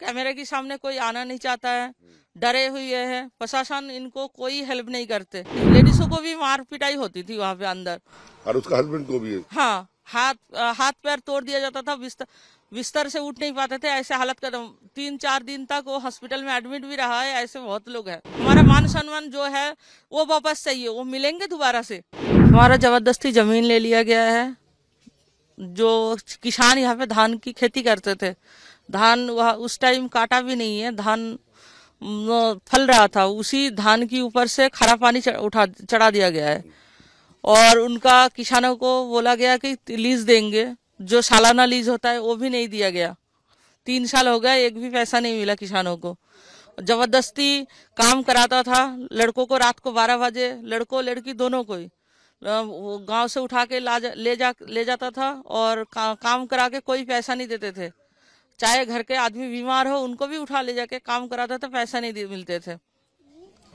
कैमरे के सामने कोई आना नहीं चाहता है हम्म। डरे हुए हैं प्रशासन इनको कोई हेल्प नहीं करते लेडीजों को भी मार पिटाई होती थी वहाँ पे अंदर और उसका हस्बैंड को भी हाँ हाथ हाथ पैर तोड़ दिया जाता था बिस्तर बिस्तर से उठ नहीं पाते थे ऐसे हालत कदम तीन चार दिन तक वो हॉस्पिटल में एडमिट भी रहा है ऐसे बहुत लोग है हमारा मान सम्मान जो है वो वापस चाहिए वो मिलेंगे दोबारा से हमारा जबरदस्ती जमीन ले लिया गया है जो किसान यहाँ पे धान की खेती करते थे धान वह उस टाइम काटा भी नहीं है धान फल रहा था उसी धान की ऊपर से खारा पानी उठा चढ़ा दिया गया है और उनका किसानों को बोला गया कि लीज देंगे जो सालाना लीज होता है वो भी नहीं दिया गया तीन साल हो गया एक भी पैसा नहीं मिला किसानों को जबरदस्ती काम कराता था लड़कों को रात को बारह बजे लड़कों लड़की दोनों को ही गांव से उठा के ला जा, ले जा ले जाता था और का, काम करा के कोई पैसा नहीं देते थे चाहे घर के आदमी बीमार हो उनको भी उठा ले जाके काम कराता था पैसा नहीं मिलते थे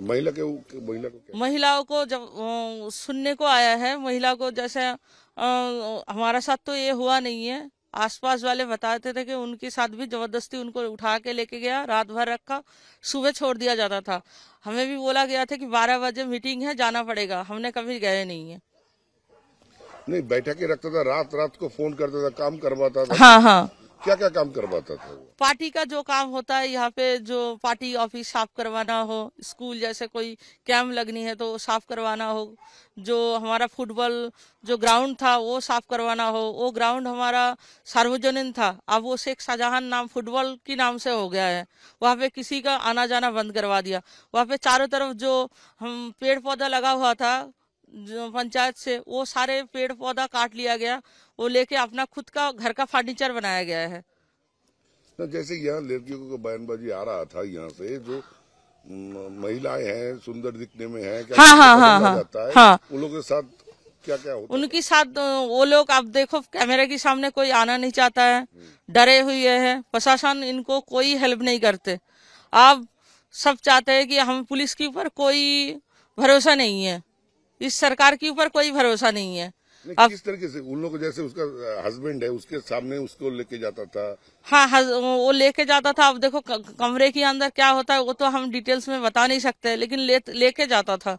महिला के महिला महिलाओं को जब सुनने को आया है महिला को जैसे हमारा साथ तो ये हुआ नहीं है आसपास वाले बताते थे कि उनके साथ भी जबरदस्ती उनको उठा के लेके गया रात भर रखा सुबह छोड़ दिया जाता था हमें भी बोला गया था कि 12 बजे मीटिंग है जाना पड़ेगा हमने कभी गए नहीं है नहीं बैठा के रखता था रात रात को फोन करता था काम करवाता था हाँ हाँ क्या क्या काम करवाता था वो? पार्टी का जो काम होता है यहाँ पे जो पार्टी ऑफिस साफ करवाना हो स्कूल जैसे कोई कैम्प लगनी है तो साफ करवाना हो जो हमारा फुटबॉल जो ग्राउंड था वो साफ करवाना हो वो ग्राउंड हमारा सार्वजनिक था अब वो शेख शाहजहां नाम फुटबॉल के नाम से हो गया है वहाँ पे किसी का आना जाना बंद करवा दिया वहाँ पे चारों तरफ जो हम पेड़ पौधा लगा हुआ था पंचायत से वो सारे पेड़ पौधा काट लिया गया वो लेके अपना खुद का घर का फर्नीचर बनाया गया है तो जैसे यहाँ लड़कियों को बयानबाजी आ रहा था यहाँ से जो महिलाएं हैं सुंदर दिखने में क्या हाँ हाँ हाँ हाँ, है, हाँ उन लोगों के साथ क्या क्या होता उनके साथ वो लोग आप देखो कैमरे के सामने कोई आना नहीं चाहता है हम्म। डरे हुए हैं प्रशासन इनको कोई हेल्प नहीं करते आप सब चाहते हैं कि हम पुलिस के ऊपर कोई भरोसा नहीं है इस सरकार के ऊपर कोई भरोसा नहीं है अब किस तरीके से उन लोग जैसे उसका हस्बैंड है उसके सामने उसको लेके जाता था हाँ वो लेके जाता था अब देखो कमरे के अंदर क्या होता है वो तो हम डिटेल्स में बता नहीं सकते लेकिन ले लेके जाता था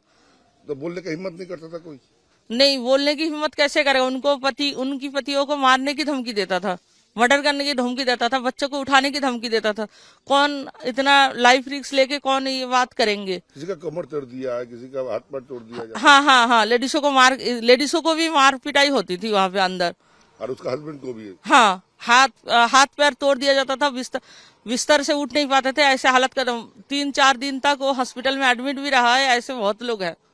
तो बोलने का हिम्मत नहीं करता था कोई नहीं बोलने की हिम्मत कैसे करेगा उनको पति उनकी पतियों को मारने की धमकी देता था मर्डर करने की धमकी देता था बच्चों को उठाने की धमकी देता था कौन इतना लाइफ रिक्स लेके कौन ये बात करेंगे किसी का कमर तोड़ दिया किसी का हाथ पर तोड़ दिया हाँ हाँ हाँ लेडीजों को मार लेडीजों को भी मार पिटाई होती थी वहाँ पे अंदर और उसका हस्बैंड को भी हाँ हाथ हाथ पैर तोड़ दिया जाता था बिस्तर बिस्तर से उठ नहीं पाते थे ऐसे हालत का तीन चार दिन तक वो हॉस्पिटल में एडमिट भी रहा है ऐसे बहुत लोग हैं